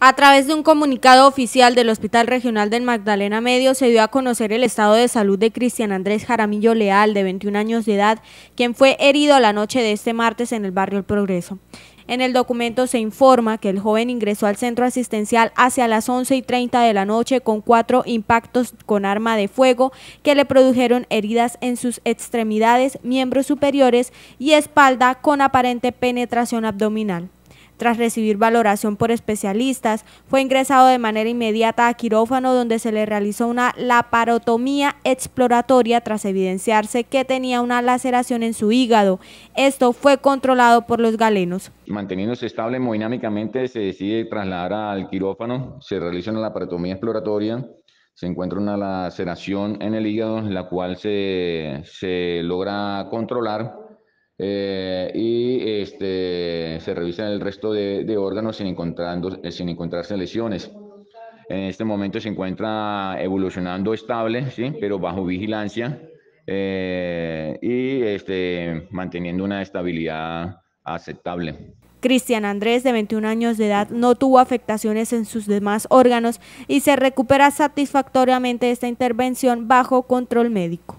A través de un comunicado oficial del Hospital Regional del Magdalena Medio se dio a conocer el estado de salud de Cristian Andrés Jaramillo Leal, de 21 años de edad, quien fue herido la noche de este martes en el barrio El Progreso. En el documento se informa que el joven ingresó al centro asistencial hacia las 11 y 30 de la noche con cuatro impactos con arma de fuego que le produjeron heridas en sus extremidades, miembros superiores y espalda con aparente penetración abdominal. Tras recibir valoración por especialistas, fue ingresado de manera inmediata a quirófano donde se le realizó una laparotomía exploratoria tras evidenciarse que tenía una laceración en su hígado. Esto fue controlado por los galenos. Manteniéndose estable hemodinámicamente, se decide trasladar al quirófano, se realiza una laparotomía exploratoria, se encuentra una laceración en el hígado, la cual se, se logra controlar eh, y este, se revisa el resto de, órganos sin, encontrando, sin encontrarse lesiones. En este momento se encuentra evolucionando estable, ¿sí? pero bajo vigilancia eh, y este, manteniendo una estabilidad aceptable. Cristian Andrés, de 21 años de edad, no tuvo afectaciones en sus demás órganos y se recupera satisfactoriamente esta intervención bajo control médico.